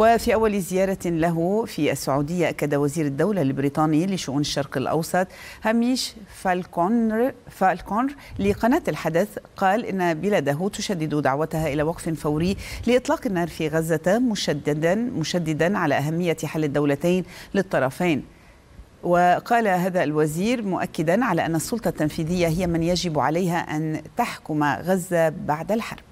وفي أول زيارة له في السعودية أكد وزير الدولة البريطاني لشؤون الشرق الأوسط هاميش فالكونر, فالكونر لقناة الحدث قال إن بلاده تشدد دعوتها إلى وقف فوري لإطلاق النار في غزة مشددا مشددا على أهمية حل الدولتين للطرفين وقال هذا الوزير مؤكدا على أن السلطة التنفيذية هي من يجب عليها أن تحكم غزة بعد الحرب.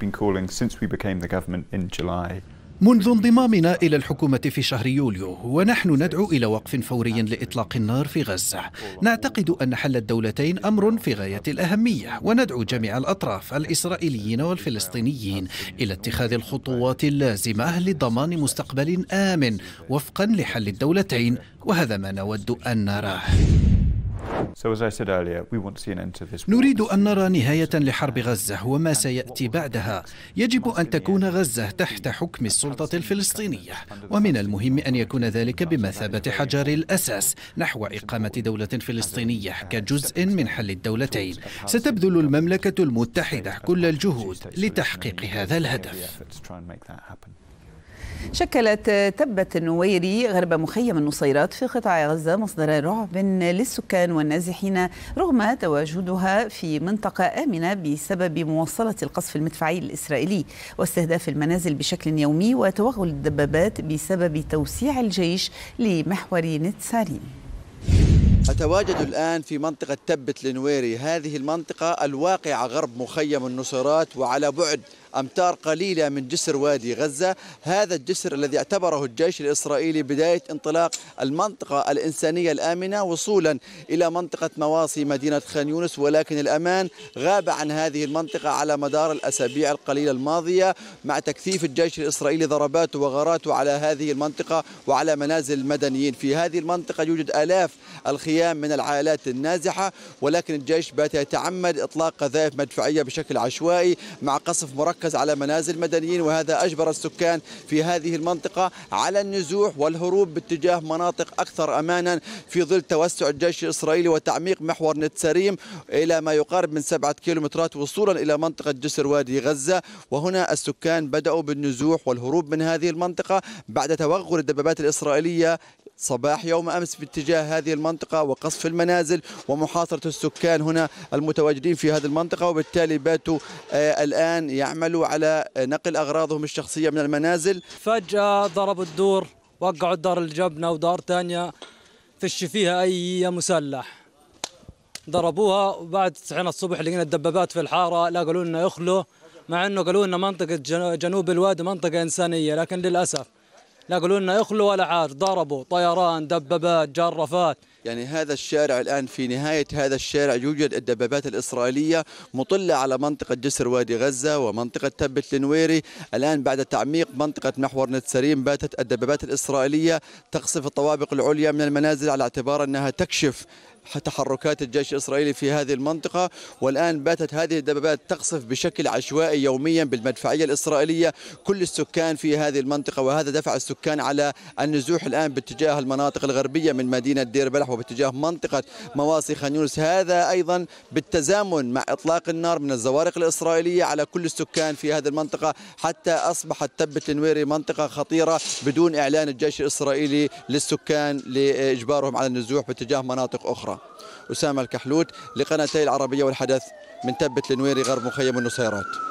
been calling since we became the government in July منذ انضمامنا إلى الحكومة في شهر يوليو ونحن ندعو إلى وقف فوري لإطلاق النار في غزة نعتقد أن حل الدولتين أمر في غاية الأهمية وندعو جميع الأطراف الإسرائيليين والفلسطينيين إلى اتخاذ الخطوات اللازمة لضمان مستقبل آمن وفقا لحل الدولتين وهذا ما نود أن نراه نريد أن نرى نهاية لحرب غزة وما سيأتي بعدها يجب أن تكون غزة تحت حكم السلطة الفلسطينية ومن المهم أن يكون ذلك بمثابة حجر الأساس نحو إقامة دولة فلسطينية كجزء من حل الدولتين ستبذل المملكة المتحدة كل الجهود لتحقيق هذا الهدف شكلت تبة النويري غرب مخيم النصيرات في قطاع غزة مصدر رعب للسكان والنازحين رغم تواجدها في منطقة آمنة بسبب مواصلة القصف المدفعي الإسرائيلي واستهداف المنازل بشكل يومي وتوغل الدبابات بسبب توسيع الجيش لمحور نتساريم أتواجد الآن في منطقة تبت لنويري هذه المنطقة الواقعة غرب مخيم النصيرات وعلى بعد أمتار قليلة من جسر وادي غزة هذا الجسر الذي اعتبره الجيش الإسرائيلي بداية انطلاق المنطقة الإنسانية الآمنة وصولا إلى منطقة مواصي مدينة خان يونس ولكن الأمان غاب عن هذه المنطقة على مدار الأسابيع القليلة الماضية مع تكثيف الجيش الإسرائيلي ضرباته وغاراته على هذه المنطقة وعلى منازل المدنيين في هذه المنطقة يوجد آلاف الخيام القيام من العائلات النازحة ولكن الجيش بات يتعمد إطلاق قذائف مدفعية بشكل عشوائي مع قصف مركز على منازل مدنيين وهذا أجبر السكان في هذه المنطقة على النزوح والهروب باتجاه مناطق أكثر أمانا في ظل توسع الجيش الإسرائيلي وتعميق محور نتسريم إلى ما يقارب من سبعة كيلومترات وصولا إلى منطقة جسر وادي غزة وهنا السكان بدأوا بالنزوح والهروب من هذه المنطقة بعد توغل الدبابات الإسرائيلية صباح يوم أمس باتجاه هذه المنطقة وقصف المنازل ومحاصرة السكان هنا المتواجدين في هذه المنطقة وبالتالي باتوا آه، الآن يعملوا على نقل أغراضهم الشخصية من المنازل فجأة ضربوا الدور وقعوا الدار الجبنة ودار ثانية فش فيها أي مسلح ضربوها وبعد صحينا الصبح لقينا الدبابات في الحارة لا قالوا لنا يخلوا مع انه قالوا لنا منطقة جنوب الوادي منطقة إنسانية لكن للأسف لا يقولون يخلو ولا عار ضربوا طيران دبابات جرافات يعني هذا الشارع الآن في نهاية هذا الشارع يوجد الدبابات الإسرائيلية مطلة على منطقة جسر وادي غزة ومنطقة تبت لنويري الآن بعد تعميق منطقة محور نتسريم باتت الدبابات الإسرائيلية تقصف الطوابق العليا من المنازل على اعتبار أنها تكشف تحركات الجيش الإسرائيلي في هذه المنطقة والآن باتت هذه الدبابات تقصف بشكل عشوائي يوميا بالمدفعية الإسرائيلية كل السكان في هذه المنطقة وهذا دفع السكان على النزوح الآن باتجاه المناطق الغربية من مدينة دير بلح باتجاه منطقة مواصي خان يونس هذا أيضا بالتزامن مع إطلاق النار من الزوارق الإسرائيلية على كل السكان في هذه المنطقة حتى أصبحت تبة النويري منطقة خطيرة بدون إعلان الجيش الإسرائيلي للسكان لإجبارهم على النزوح باتجاه مناطق أخرى أسامة الكحلوت لقناتي العربية والحدث من تبة النويري غرب مخيم النصيرات